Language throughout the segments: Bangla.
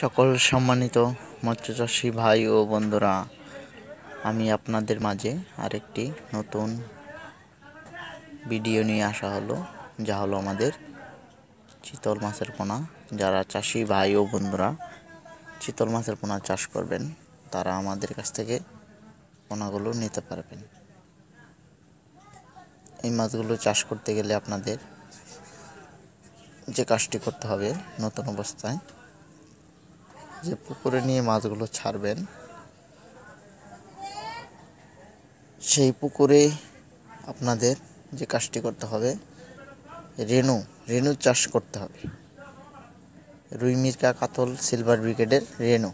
সকল সম্মানিত মৎস্যচাষী ভাই ও বন্ধুরা আমি আপনাদের মাঝে আরেকটি নতুন ভিডিও নিয়ে আসা হলো যা হলো আমাদের চিতল মাছের পোনা যারা চাষি ভাই ও বন্ধুরা চিতল মাছের পোনা চাষ করবেন তারা আমাদের কাছ থেকে পোনাগুলো নিতে পারবেন এই মাছগুলো চাষ করতে গেলে আপনাদের যে কাজটি করতে হবে নতুন অবস্থায় যে পুকুরে নিয়ে মাছগুলো ছাড়বেন সেই পুকুরে আপনাদের যে কাজটি করতে হবে রেণু রেণু চাষ করতে হবে রুই মির্কা কাতল সিলভার ব্রিগেডের রেণু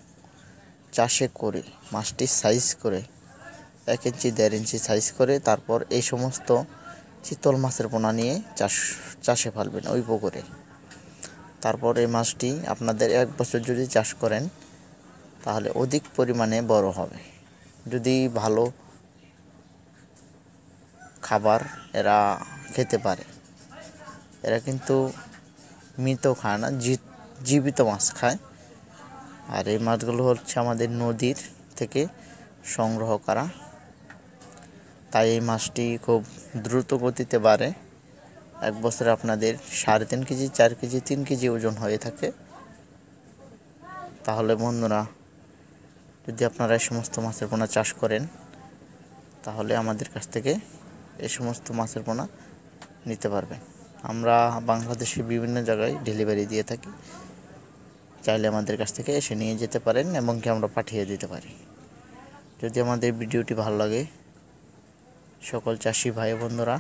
চাষে করে মাছটি সাইজ করে এক ইঞ্চি দেড় ইঞ্চি সাইজ করে তারপর এই সমস্ত চিতল মাছের পোনা নিয়ে চাষ চাষে ফেলবেন ওই পুকুরে তারপর এই মাছটি আপনাদের এক বছর যদি চাষ করেন তাহলে অধিক পরিমাণে বড় হবে যদি ভালো খাবার এরা খেতে পারে এরা কিন্তু মৃত খায় না জীবিত মাছ খায় আর এই মাছগুলো হচ্ছে আমাদের নদীর থেকে সংগ্রহ করা তাই এই মাছটি খুব দ্রুত গতিতে বাড়ে এক বছর আপনাদের সাড়ে তিন কেজি চার কেজি তিন কেজি ওজন হয়ে থাকে তাহলে বন্ধুরা যদি আপনারা এই সমস্ত মাছের পোনা চাষ করেন তাহলে আমাদের কাছ থেকে এই সমস্ত মাছের পোনা নিতে পারবেন আমরা বাংলাদেশের বিভিন্ন জায়গায় ডেলিভারি দিয়ে থাকি চাইলে আমাদের কাছ থেকে এসে নিয়ে যেতে পারেন এবং কি আমরা পাঠিয়ে দিতে পারি যদি আমাদের ভিডিওটি ভালো লাগে সকল চাষি ভাই বন্ধুরা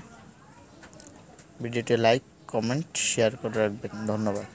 ভিডিওটি লাইক কমেন্ট শেয়ার করে রাখবেন ধন্যবাদ